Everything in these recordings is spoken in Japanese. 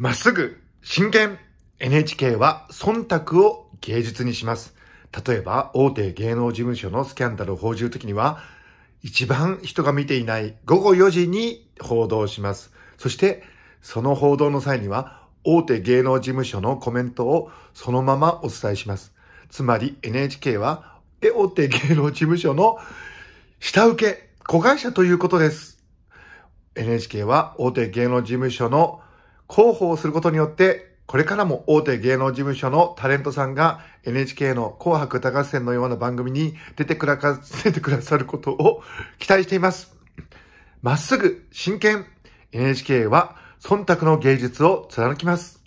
まっすぐ、真剣 !NHK は忖度を芸術にします。例えば、大手芸能事務所のスキャンダルを報じるときには、一番人が見ていない午後4時に報道します。そして、その報道の際には、大手芸能事務所のコメントをそのままお伝えします。つまり NHK は、大手芸能事務所の下請け、子会社ということです。NHK は大手芸能事務所の広報することによって、これからも大手芸能事務所のタレントさんが NHK の紅白歌合戦のような番組に出てくらか、出てくださることを期待しています。まっすぐ、真剣、NHK は忖度の芸術を貫きます。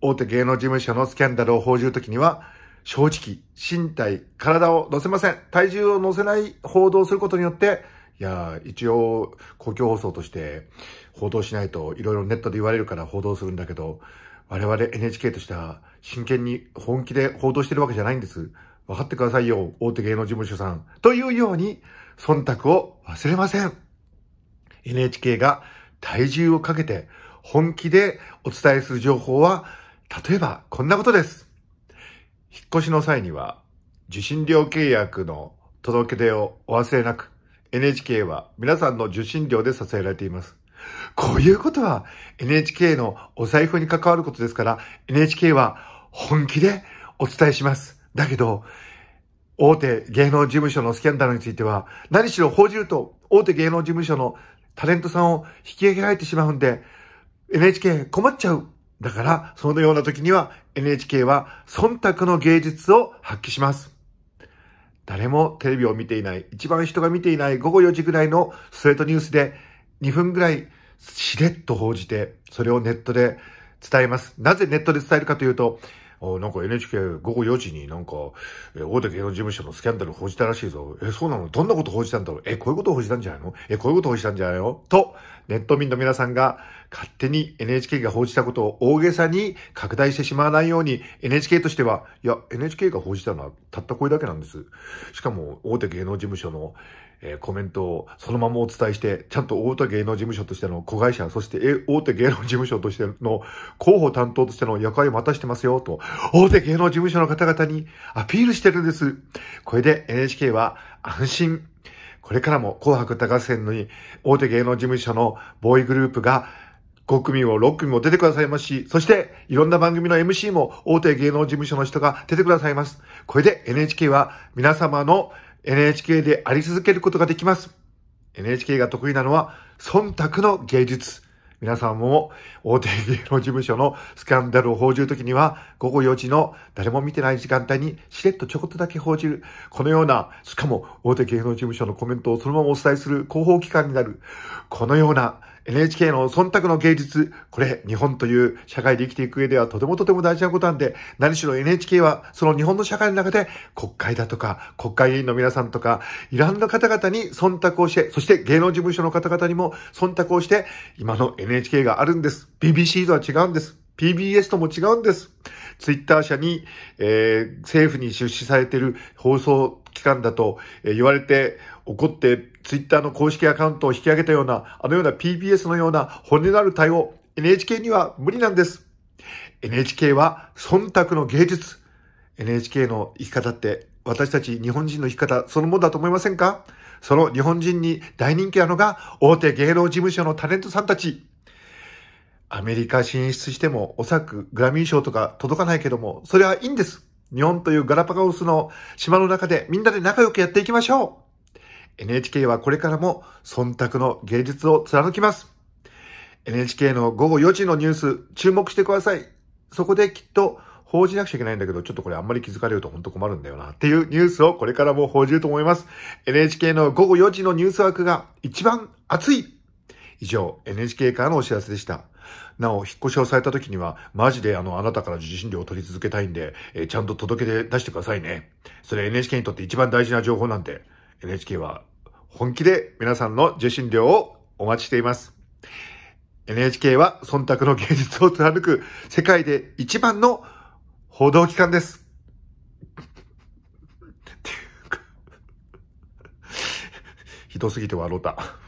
大手芸能事務所のスキャンダルを報じるときには、正直、身体、体を乗せません。体重を乗せない報道をすることによって、いや、一応、公共放送として報道しないといろいろネットで言われるから報道するんだけど、我々 NHK としては真剣に本気で報道してるわけじゃないんです。分かってくださいよ、大手芸能事務所さん。というように、忖度を忘れません。NHK が体重をかけて本気でお伝えする情報は、例えばこんなことです。引っ越しの際には、受信料契約の届け出をお忘れなく、NHK は皆さんの受信料で支えられています。こういうことは NHK のお財布に関わることですから、NHK は本気でお伝えします。だけど、大手芸能事務所のスキャンダルについては、何しろ報じると大手芸能事務所のタレントさんを引き上げられてしまうんで、NHK 困っちゃう。だから、そのような時には NHK は忖度の芸術を発揮します。誰もテレビを見ていない、一番人が見ていない午後4時ぐらいのストレートニュースで2分ぐらいしれっと報じて、それをネットで伝えます。なぜネットで伝えるかというと、あなんか NHK 午後4時になんか、え大手芸能事務所のスキャンダル報じたらしいぞ。え、そうなのどんなこと報じたんだろうえ、こういうこと報じたんじゃないのえ、こういうこと報じたんじゃないのと、ネット民の皆さんが勝手に NHK が報じたことを大げさに拡大してしまわないように NHK としては、いや、NHK が報じたのはたったこれだけなんです。しかも大手芸能事務所のえー、コメントをそのままお伝えして、ちゃんと大手芸能事務所としての子会社、そして大手芸能事務所としての広報担当としての役割を待たしてますよ、と、大手芸能事務所の方々にアピールしてるんです。これで NHK は安心。これからも紅白歌合戦に大手芸能事務所のボーイグループが5組も6組も出てくださいますし、そしていろんな番組の MC も大手芸能事務所の人が出てくださいます。これで NHK は皆様の NHK であり続けることができます。NHK が得意なのは忖度の芸術。皆さんも大手芸能事務所のスキャンダルを報じるときには、午後4時の誰も見てない時間帯にしれっとちょこっとだけ報じる。このような、しかも大手芸能事務所のコメントをそのままお伝えする広報機関になる。このような NHK の忖度の芸術、これ日本という社会で生きていく上ではとてもとても大事なことなんで、何しろ NHK はその日本の社会の中で国会だとか国会議員の皆さんとか、いろんな方々に忖度をして、そして芸能事務所の方々にも忖度をして、今の NHK があるんです。BBC とは違うんです。PBS とも違うんです。ツイッター社に、えー、政府に出資されている放送機関だと言われて、怒ってツイッターの公式アカウントを引き上げたような、あのような PBS のような骨のある対応、NHK には無理なんです。NHK は忖度の芸術。NHK の生き方って私たち日本人の生き方そのものだと思いませんかその日本人に大人気なのが大手芸能事務所のタレントさんたち。アメリカ進出してもおそらくグラミー賞とか届かないけども、それはいいんです。日本というガラパゴスの島の中でみんなで仲良くやっていきましょう NHK はこれからも忖度の芸術を貫きます。NHK の午後4時のニュース、注目してください。そこできっと報じなくちゃいけないんだけど、ちょっとこれあんまり気づかれると本当困るんだよなっていうニュースをこれからも報じると思います。NHK の午後4時のニュース枠が一番熱い以上、NHK からのお知らせでした。なお、引っ越しをされた時には、マジであの、あなたから受信料を取り続けたいんで、えー、ちゃんと届け出出してくださいね。それ NHK にとって一番大事な情報なんで。NHK は本気で皆さんの受信料をお待ちしています。NHK は忖度の芸術を貫く世界で一番の報道機関です。ひどすぎて笑うた。